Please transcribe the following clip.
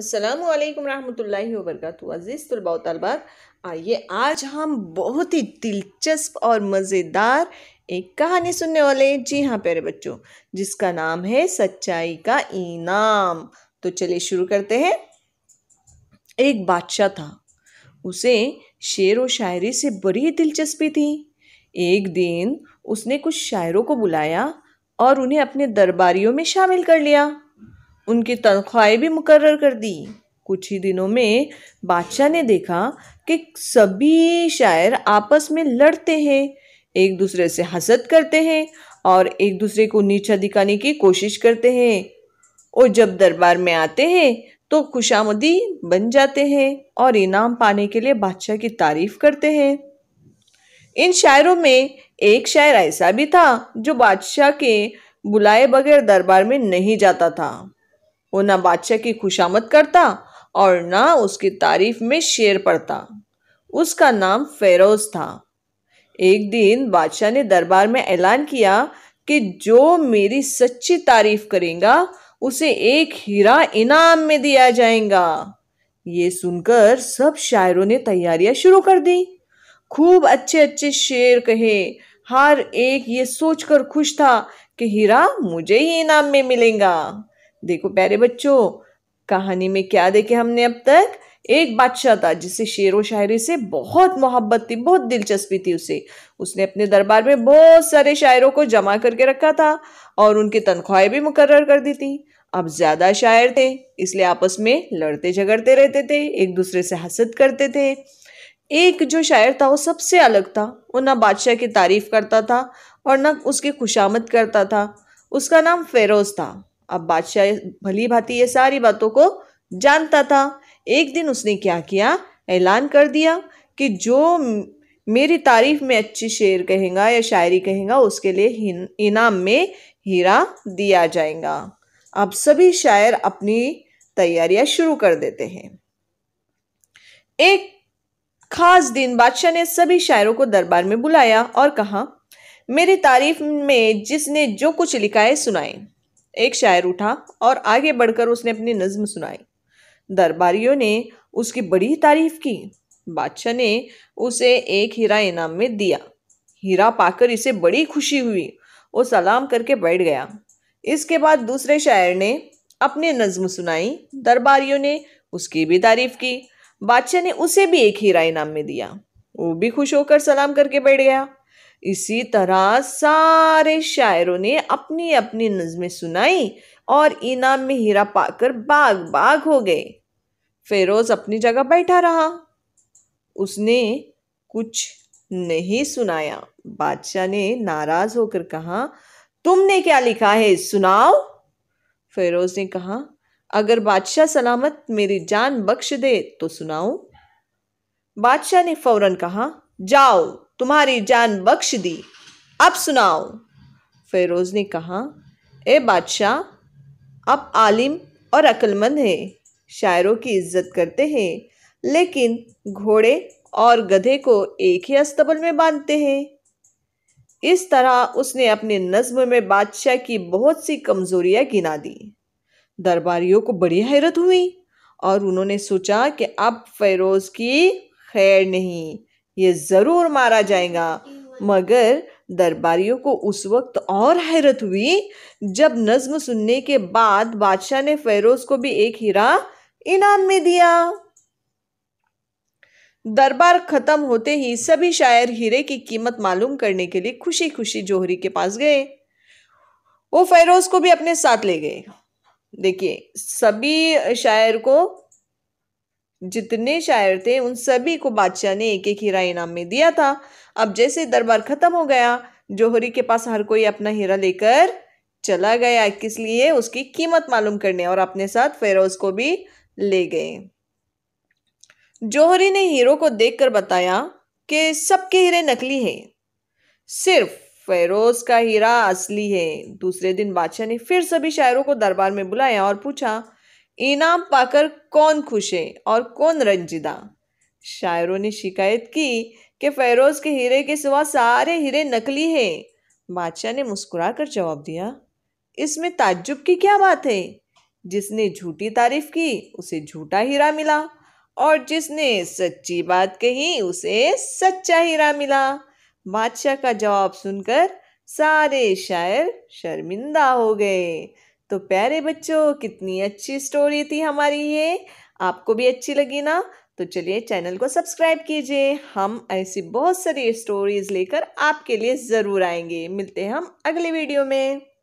अस्सलाम वालेकुम रहमतुल्लाहि व बरकातहू अज़ीज़ तलबा तलबात आइए आज हम बहुत ही दिलचस्प और मज़ेदार एक कहानी सुनने वाले हैं जी हाँ प्यारे बच्चों जिसका नाम है सच्चाई का इनाम तो चलिए शुरू करते हैं एक बादशाह था उसे शेर व शायरी से बड़ी दिलचस्पी थी एक दिन उसने कुछ शायरों को बुलाया और उन्हें अपने दरबारियों में शामिल कर लिया उनकी तनख्वाहें भी मुकर कर दी कुछ ही दिनों में बादशाह ने देखा कि सभी शायर आपस में लड़ते हैं एक दूसरे से हसद करते हैं और एक दूसरे को नीचा दिखाने की कोशिश करते हैं और जब दरबार में आते हैं तो खुशामदी बन जाते हैं और इनाम पाने के लिए बादशाह की तारीफ करते हैं इन शायरों में एक शायर ऐसा भी था जो बादशाह के बुलाए बगैर दरबार में नहीं जाता था वो ना बादशाह की खुशामद करता और ना उसकी तारीफ में शेर पड़ता उसका नाम फेरोज था एक दिन बादशाह ने दरबार में ऐलान किया कि जो मेरी सच्ची तारीफ करेगा उसे एक हीरा इनाम में दिया जाएगा ये सुनकर सब शायरों ने तैयारियां शुरू कर दी खूब अच्छे अच्छे शेर कहे हर एक ये सोचकर खुश था कि हीरा मुझे ही इनाम में मिलेगा देखो प्यारे बच्चों कहानी में क्या देखे हमने अब तक एक बादशाह था जिसे शेर व शायरी से बहुत मोहब्बत थी बहुत दिलचस्पी थी उसे उसने अपने दरबार में बहुत सारे शायरों को जमा करके रखा था और उनकी तनख्वाहें भी मुकर्र कर दी थी अब ज़्यादा शायर थे इसलिए आपस में लड़ते झगड़ते रहते थे एक दूसरे से हसद करते थे एक जो शायर था वो सबसे अलग था वो ना बादशाह की तारीफ़ करता था और न उसकी खुशामद करता था उसका नाम फेरोज़ था अब बादशाह भली भांति ये सारी बातों को जानता था एक दिन उसने क्या किया ऐलान कर दिया कि जो मेरी तारीफ में अच्छी शेर कहेगा या शायरी कहेगा उसके लिए इनाम में हीरा दिया जाएगा अब सभी शायर अपनी तैयारियां शुरू कर देते हैं एक खास दिन बादशाह ने सभी शायरों को दरबार में बुलाया और कहा मेरी तारीफ में जिसने जो कुछ लिखा है सुनाए एक शायर उठा और आगे बढ़कर उसने अपनी नज़म सुनाई दरबारियों ने उसकी बड़ी तारीफ की बादशाह ने उसे एक हीरा इनाम में दिया हीरा पाकर इसे बड़ी खुशी हुई और सलाम करके बैठ गया इसके बाद दूसरे शायर ने अपनी नज्म सुनाई दरबारियों ने उसकी भी तारीफ की बादशाह ने उसे भी एक हीरा इनाम में दिया वो भी खुश होकर सलाम करके बैठ गया इसी तरह सारे शायरों ने अपनी अपनी नज़में सुनाई और इनाम में हीरा पाकर बाग बाग हो गए फेरोज़ अपनी जगह बैठा रहा उसने कुछ नहीं सुनाया बादशाह ने नाराज होकर कहा तुमने क्या लिखा है सुनाओ फेरोज ने कहा अगर बादशाह सलामत मेरी जान बख्श दे तो सुनाओ बादशाह ने फौरन कहा जाओ तुम्हारी जान बख्श दी अब सुनाओ फेरोज़ ने कहा ए बादशाह आप आलिम और अक्लमंद हैं शायरों की इज्जत करते हैं लेकिन घोड़े और गधे को एक ही अस्तबल में बांधते हैं इस तरह उसने अपने नज्म में बादशाह की बहुत सी कमजोरियां गिना दी दरबारियों को बड़ी हैरत हुई और उन्होंने सोचा कि अब फेरोज़ की खैर नहीं ये ज़रूर मारा जाएगा मगर दरबारियों को उस वक्त और हैरत हुई जब नज्म सुनने के बाद बादशाह ने फेरोज को भी एक हीरा इनाम में दिया दरबार खत्म होते ही सभी शायर हीरे की कीमत मालूम करने के लिए खुशी खुशी जोहरी के पास गए वो फेरोज को भी अपने साथ ले गए देखिए सभी शायर को जितने शायर थे उन सभी को बादशाह ने एक एक हीरा इनाम में दिया था अब जैसे दरबार ख़त्म हो गया जौहरी के पास हर कोई अपना हीरा लेकर चला गया किस लिए उसकी कीमत मालूम करने और अपने साथ फेरोज को भी ले गए जौहरी ने हीरो को देखकर बताया कि सबके हीरे नकली हैं सिर्फ फेरोज का हीरा असली है दूसरे दिन बादशाह ने फिर सभी शायरों को दरबार में बुलाया और पूछा इनाम पाकर कौन खुश है और कौन रंजिदा शायरों ने शिकायत की कि फेरोज के हीरे के सिवा सारे हीरे नकली हैं बादशाह ने मुस्कुरा कर जवाब दिया इसमें ताज्जुब की क्या बात है जिसने झूठी तारीफ की उसे झूठा हीरा मिला और जिसने सच्ची बात कही उसे सच्चा हीरा मिला बादशाह का जवाब सुनकर सारे शायर शर्मिंदा हो गए तो प्यारे बच्चों कितनी अच्छी स्टोरी थी हमारी ये आपको भी अच्छी लगी ना तो चलिए चैनल को सब्सक्राइब कीजिए हम ऐसी बहुत सारी स्टोरीज़ लेकर आपके लिए ज़रूर आएंगे मिलते हैं हम अगले वीडियो में